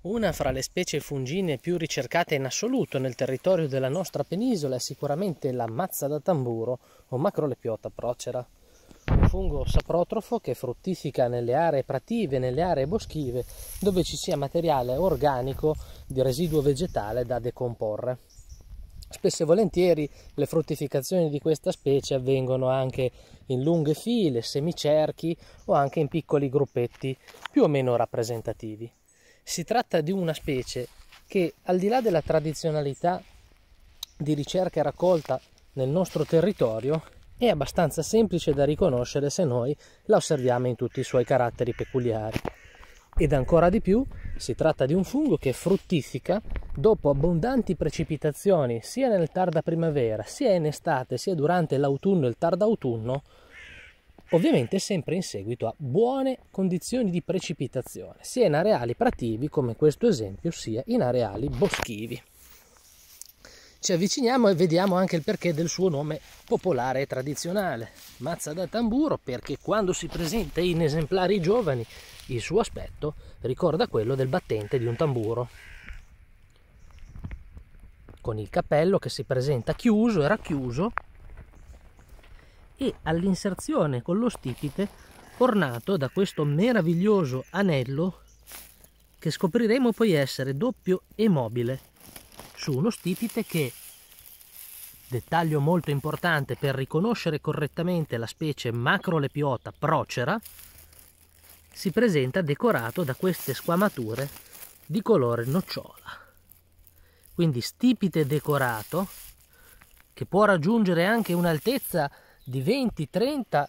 Una fra le specie fungine più ricercate in assoluto nel territorio della nostra penisola è sicuramente la mazza da tamburo o macrolepiota procera, un fungo saprotrofo che fruttifica nelle aree prative, nelle aree boschive, dove ci sia materiale organico di residuo vegetale da decomporre. Spesso e volentieri le fruttificazioni di questa specie avvengono anche in lunghe file, semicerchi o anche in piccoli gruppetti più o meno rappresentativi. Si tratta di una specie che al di là della tradizionalità di ricerca e raccolta nel nostro territorio è abbastanza semplice da riconoscere se noi la osserviamo in tutti i suoi caratteri peculiari. Ed ancora di più si tratta di un fungo che fruttifica dopo abbondanti precipitazioni sia nel tarda primavera, sia in estate, sia durante l'autunno e il tarda autunno ovviamente sempre in seguito a buone condizioni di precipitazione, sia in areali prativi come questo esempio, sia in areali boschivi. Ci avviciniamo e vediamo anche il perché del suo nome popolare e tradizionale, mazza da tamburo, perché quando si presenta in esemplari giovani il suo aspetto ricorda quello del battente di un tamburo, con il cappello che si presenta chiuso e racchiuso e all'inserzione con lo stipite ornato da questo meraviglioso anello che scopriremo poi essere doppio e mobile su uno stipite che dettaglio molto importante per riconoscere correttamente la specie macrolepiota procera si presenta decorato da queste squamature di colore nocciola quindi stipite decorato che può raggiungere anche un'altezza di 20, 30,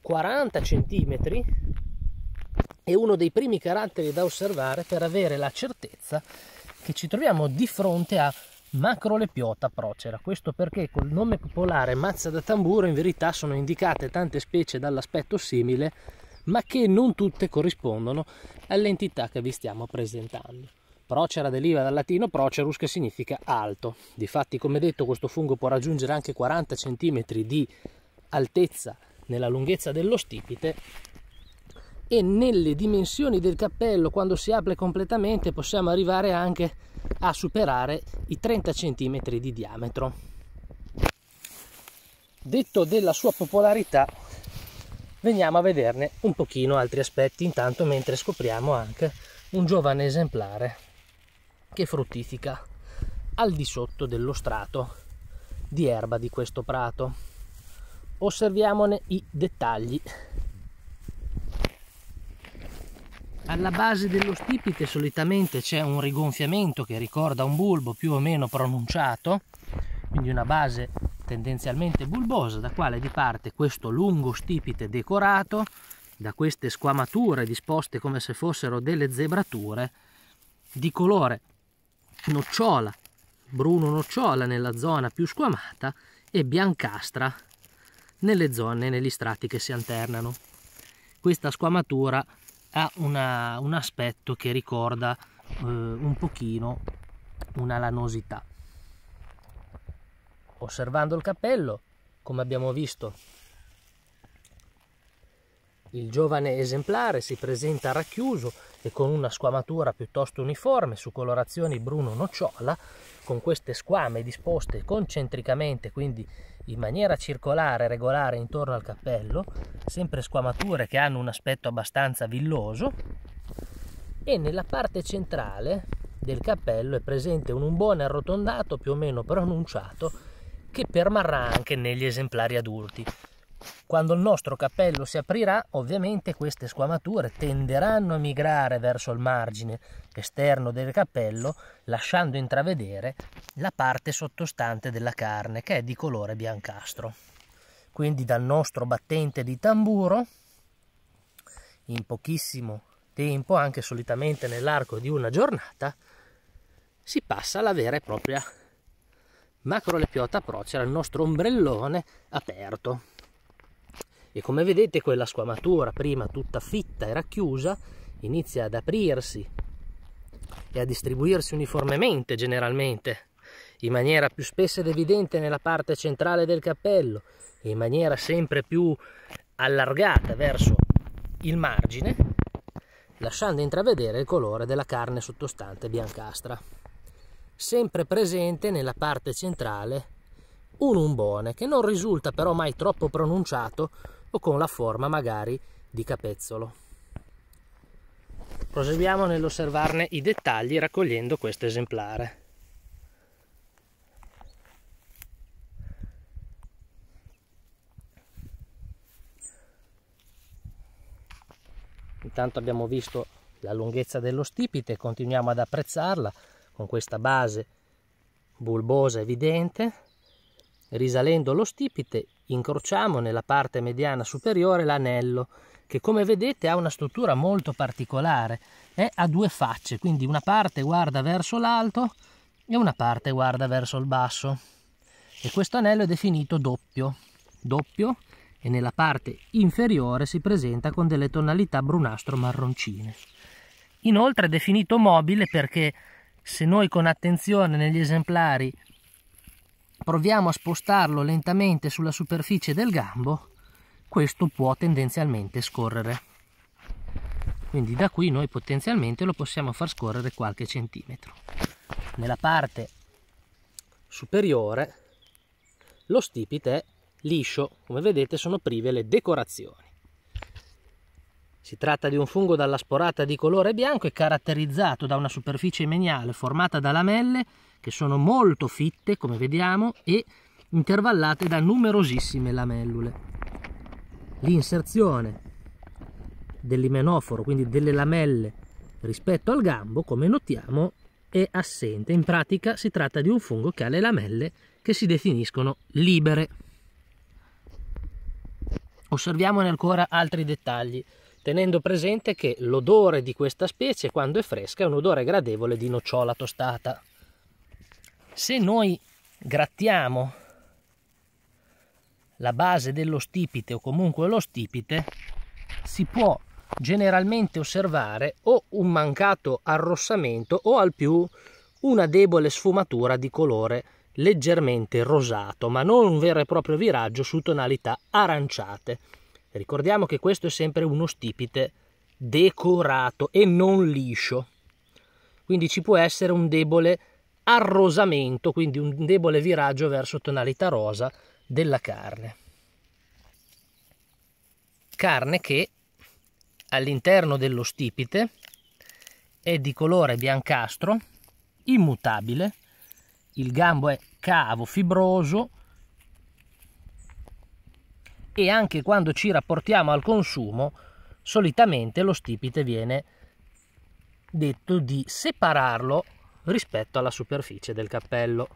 40 centimetri è uno dei primi caratteri da osservare per avere la certezza che ci troviamo di fronte a Macrolepiota procera. Questo perché col nome popolare mazza da tamburo in verità sono indicate tante specie dall'aspetto simile, ma che non tutte corrispondono all'entità che vi stiamo presentando. Procera deriva dal latino procerus che significa alto. Difatti, come detto, questo fungo può raggiungere anche 40 cm di altezza, nella lunghezza dello stipite e nelle dimensioni del cappello quando si apre completamente possiamo arrivare anche a superare i 30 cm di diametro. Detto della sua popolarità veniamo a vederne un pochino altri aspetti intanto mentre scopriamo anche un giovane esemplare che fruttifica al di sotto dello strato di erba di questo prato osserviamone i dettagli. Alla base dello stipite solitamente c'è un rigonfiamento che ricorda un bulbo più o meno pronunciato, quindi una base tendenzialmente bulbosa da quale diparte questo lungo stipite decorato da queste squamature disposte come se fossero delle zebrature di colore nocciola, bruno nocciola nella zona più squamata e biancastra nelle zone, negli strati che si alternano. Questa squamatura ha una, un aspetto che ricorda eh, un pochino una lanosità. Osservando il cappello, come abbiamo visto, il giovane esemplare si presenta racchiuso e con una squamatura piuttosto uniforme su colorazioni bruno-nocciola, con queste squame disposte concentricamente, quindi in maniera circolare, regolare intorno al cappello, sempre squamature che hanno un aspetto abbastanza villoso, e nella parte centrale del cappello è presente un umbone arrotondato più o meno pronunciato che permarrà anche negli esemplari adulti. Quando il nostro cappello si aprirà, ovviamente queste squamature tenderanno a migrare verso il margine esterno del cappello, lasciando intravedere la parte sottostante della carne, che è di colore biancastro. Quindi dal nostro battente di tamburo, in pochissimo tempo, anche solitamente nell'arco di una giornata, si passa alla vera e propria macrolepiota procera, il nostro ombrellone aperto e come vedete quella squamatura prima tutta fitta e racchiusa inizia ad aprirsi e a distribuirsi uniformemente generalmente in maniera più spessa ed evidente nella parte centrale del cappello e in maniera sempre più allargata verso il margine lasciando intravedere il colore della carne sottostante biancastra sempre presente nella parte centrale un umbone che non risulta però mai troppo pronunciato o con la forma magari di capezzolo. Proseguiamo nell'osservarne i dettagli raccogliendo questo esemplare. Intanto abbiamo visto la lunghezza dello stipite, continuiamo ad apprezzarla con questa base bulbosa evidente Risalendo lo stipite incrociamo nella parte mediana superiore l'anello che come vedete ha una struttura molto particolare, è a due facce, quindi una parte guarda verso l'alto e una parte guarda verso il basso e questo anello è definito doppio, doppio e nella parte inferiore si presenta con delle tonalità brunastro marroncine. Inoltre è definito mobile perché se noi con attenzione negli esemplari proviamo a spostarlo lentamente sulla superficie del gambo, questo può tendenzialmente scorrere. Quindi da qui noi potenzialmente lo possiamo far scorrere qualche centimetro. Nella parte superiore lo stipite è liscio, come vedete sono prive le decorazioni. Si tratta di un fungo dalla sporata di colore bianco e caratterizzato da una superficie meniale formata da lamelle che sono molto fitte come vediamo e intervallate da numerosissime lamellule. L'inserzione dell'imenoforo, quindi delle lamelle rispetto al gambo, come notiamo, è assente. In pratica si tratta di un fungo che ha le lamelle che si definiscono libere. Osserviamone ancora altri dettagli, tenendo presente che l'odore di questa specie, quando è fresca, è un odore gradevole di nocciola tostata. Se noi grattiamo la base dello stipite o comunque lo stipite, si può generalmente osservare o un mancato arrossamento o al più una debole sfumatura di colore leggermente rosato, ma non un vero e proprio viraggio su tonalità aranciate. Ricordiamo che questo è sempre uno stipite decorato e non liscio, quindi ci può essere un debole arrosamento, quindi un debole viraggio verso tonalità rosa della carne. Carne che all'interno dello stipite è di colore biancastro, immutabile, il gambo è cavo, fibroso e anche quando ci rapportiamo al consumo solitamente lo stipite viene detto di separarlo rispetto alla superficie del cappello.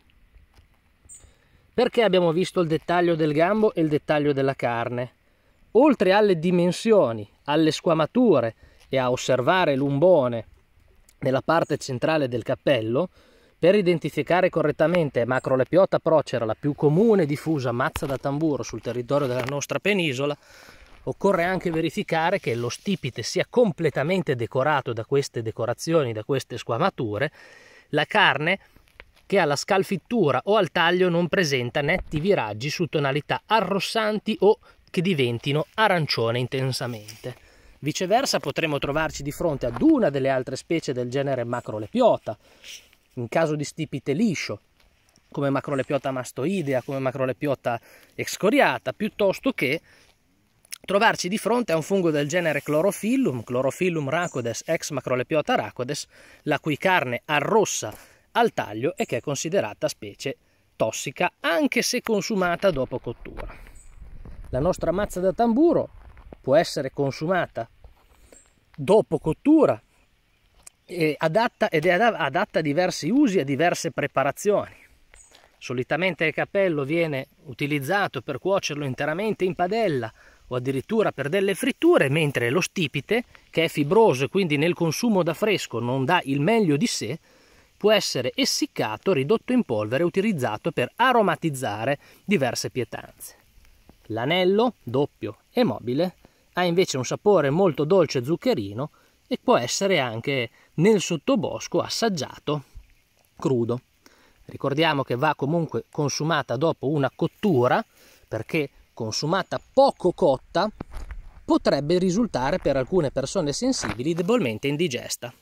Perché abbiamo visto il dettaglio del gambo e il dettaglio della carne? Oltre alle dimensioni, alle squamature e a osservare l'umbone nella parte centrale del cappello, per identificare correttamente Macrolepiota procera, la più comune e diffusa mazza da tamburo sul territorio della nostra penisola, occorre anche verificare che lo stipite sia completamente decorato da queste decorazioni, da queste squamature la carne che alla scalfittura o al taglio non presenta netti viraggi su tonalità arrossanti o che diventino arancione intensamente. Viceversa potremmo trovarci di fronte ad una delle altre specie del genere macrolepiota, in caso di stipite liscio, come macrolepiota mastoidea, come macrolepiota escoriata, piuttosto che trovarci di fronte a un fungo del genere Chlorophyllum, Chlorophyllum racodes ex macrolepiota racodes, la cui carne arrossa al taglio e che è considerata specie tossica anche se consumata dopo cottura. La nostra mazza da tamburo può essere consumata dopo cottura è adatta, ed è adatta a diversi usi e a diverse preparazioni. Solitamente il capello viene utilizzato per cuocerlo interamente in padella o addirittura per delle fritture, mentre lo stipite, che è fibroso e quindi nel consumo da fresco non dà il meglio di sé, può essere essiccato, ridotto in polvere e utilizzato per aromatizzare diverse pietanze. L'anello, doppio e mobile, ha invece un sapore molto dolce e zuccherino e può essere anche nel sottobosco assaggiato crudo. Ricordiamo che va comunque consumata dopo una cottura perché consumata poco cotta potrebbe risultare per alcune persone sensibili debolmente indigesta.